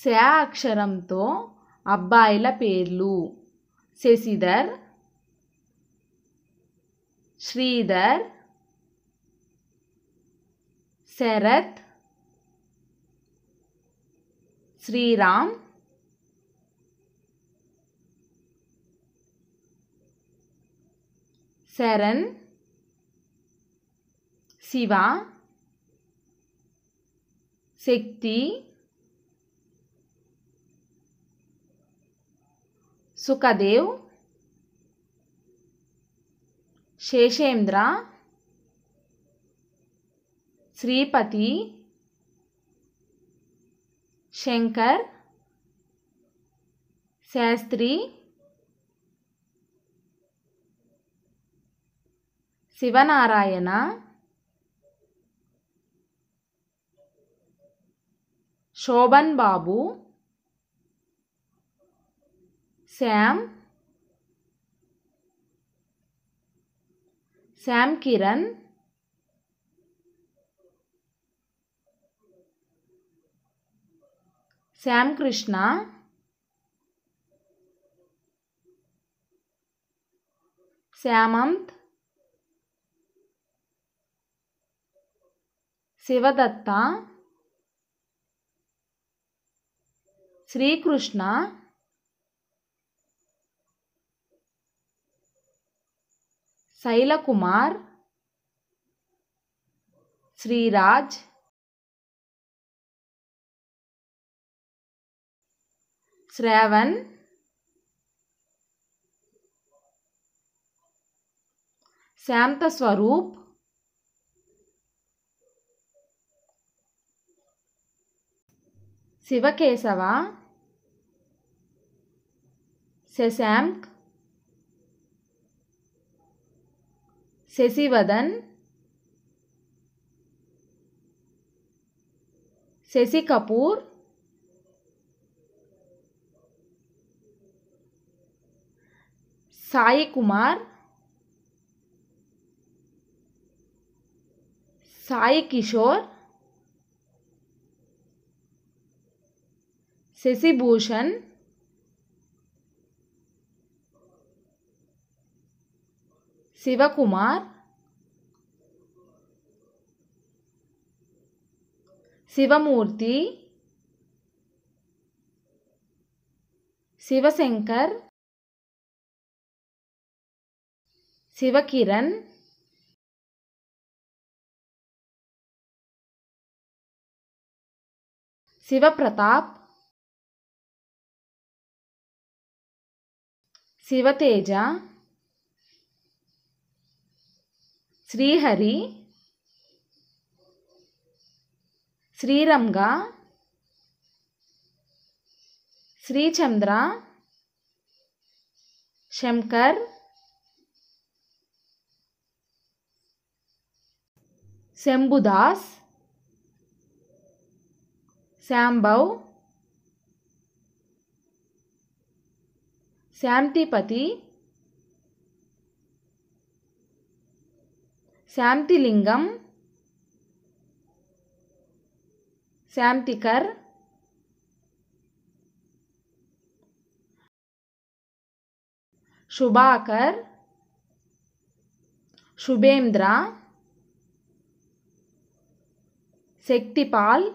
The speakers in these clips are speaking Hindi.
శా అక్షరంతో అబ్బాయిల పేర్లు Shashidhar Sridhar Sharath Sriram Sharan Shiva Shakti Sukhdev Seshendra Sripathi Shankar Shastri Shivanarayana Shoban Babu Sam Sam Kiran Sam Krishna Shyamant Shivadatta Srikrishna Shail Kumar Shriraj Shravan Shant Swaroop शिवकेशवा Shashank शशिवदन Shashi Kapoor Sai Kumar Sai किशोर शशि भूषण शिवा कुमार शिवमूर्ति शिवशंकर शिवकिरण शिव प्रताप शिवतेजा श्रीहरी श्रीरंग श्रीचंद्र शंकर शंभुदास शांव శాంతిపతి शांतिलिंगम शांतिकर् शुभाकर् शुभेन्द्र शक्तिपाल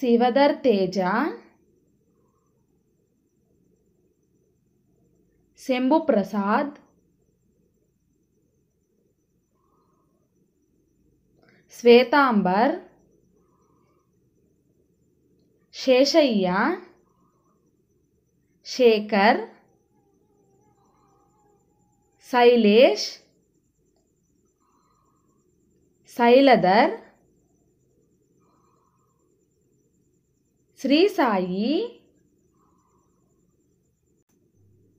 शिवधर तेजा शेम्बू प्रसाद श्वेतांबर शेषय्या शेखर शैलेश शैलधर श्री साई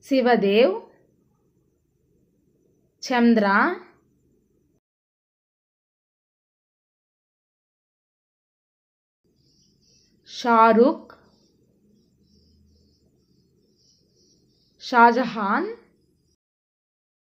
शिवदेव चंद्र शाहरुख शाहजहान